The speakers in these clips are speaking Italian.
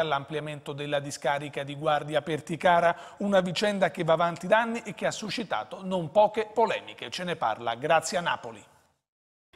all'ampliamento della discarica di Guardia Perticara, una vicenda che va avanti da anni e che ha suscitato non poche polemiche. Ce ne parla Grazia Napoli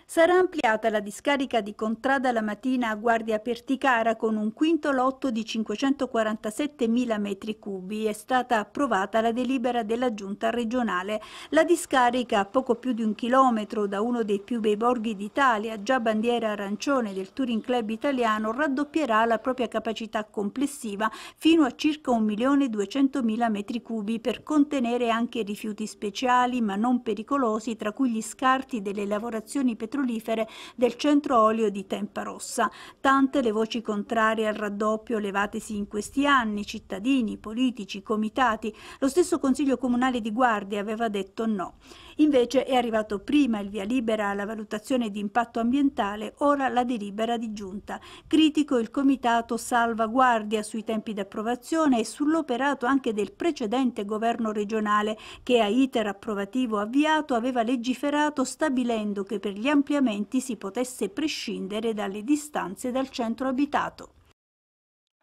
sarà ampliata la discarica di Contrada la Matina a Guardia Perticara con un quinto lotto di 547.000 m3. È stata approvata la delibera della giunta regionale. La discarica, a poco più di un chilometro da uno dei più bei borghi d'Italia, già bandiera arancione del Touring Club italiano, raddoppierà la propria capacità complessiva fino a circa 1.200.000 m3 per contenere anche rifiuti speciali ma non pericolosi, tra cui gli scarti delle lavorazioni petrolifere petrolifere del centro olio di Tempa Rossa. Tante le voci contrarie al raddoppio levatesi in questi anni, cittadini, politici, comitati. Lo stesso Consiglio Comunale di Guardia aveva detto no. Invece è arrivato prima il via libera alla valutazione di impatto ambientale, ora la delibera di giunta. Critico il comitato salvaguardia sui tempi di approvazione e sull'operato anche del precedente governo regionale che a iter approvativo avviato aveva legiferato stabilendo che per gli ampliamenti ampliamenti si potesse prescindere dalle distanze dal centro abitato.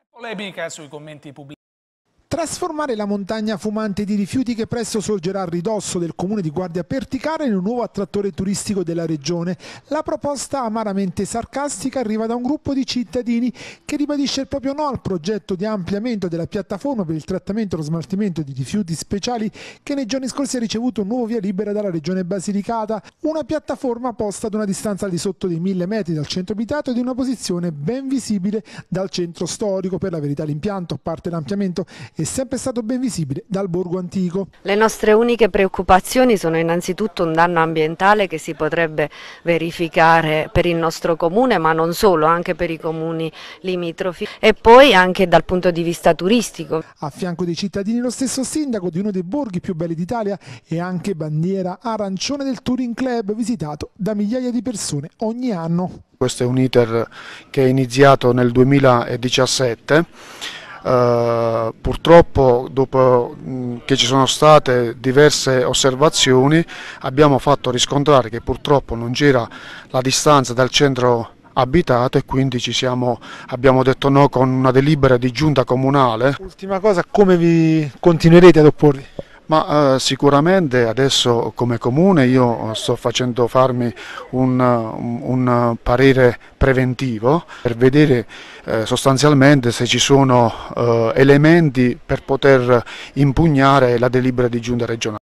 Polemica sui commenti pubblicitari. Trasformare la montagna fumante di rifiuti che presto sorgerà a ridosso del comune di Guardia Perticara in un nuovo attrattore turistico della regione. La proposta amaramente sarcastica arriva da un gruppo di cittadini che ribadisce il proprio no al progetto di ampliamento della piattaforma per il trattamento e lo smaltimento di rifiuti speciali che nei giorni scorsi ha ricevuto un nuovo via libera dalla regione Basilicata. Una piattaforma posta ad una distanza di sotto dei mille metri dal centro abitato e di una posizione ben visibile dal centro storico. Per la verità l'impianto, a parte l'ampliamento, è è sempre stato ben visibile dal borgo antico. Le nostre uniche preoccupazioni sono innanzitutto un danno ambientale che si potrebbe verificare per il nostro comune, ma non solo, anche per i comuni limitrofi e poi anche dal punto di vista turistico. A fianco dei cittadini lo stesso sindaco di uno dei borghi più belli d'Italia e anche bandiera arancione del Touring Club visitato da migliaia di persone ogni anno. Questo è un iter che è iniziato nel 2017 eh, purtroppo dopo mm, che ci sono state diverse osservazioni abbiamo fatto riscontrare che purtroppo non c'era la distanza dal centro abitato e quindi siamo, abbiamo detto no con una delibera di giunta comunale. Ultima cosa, come vi continuerete ad opporvi? ma eh, sicuramente adesso come comune io eh, sto facendo farmi un, eh, un parere preventivo per vedere eh, sostanzialmente se ci sono eh, elementi per poter impugnare la delibera di giunta regionale.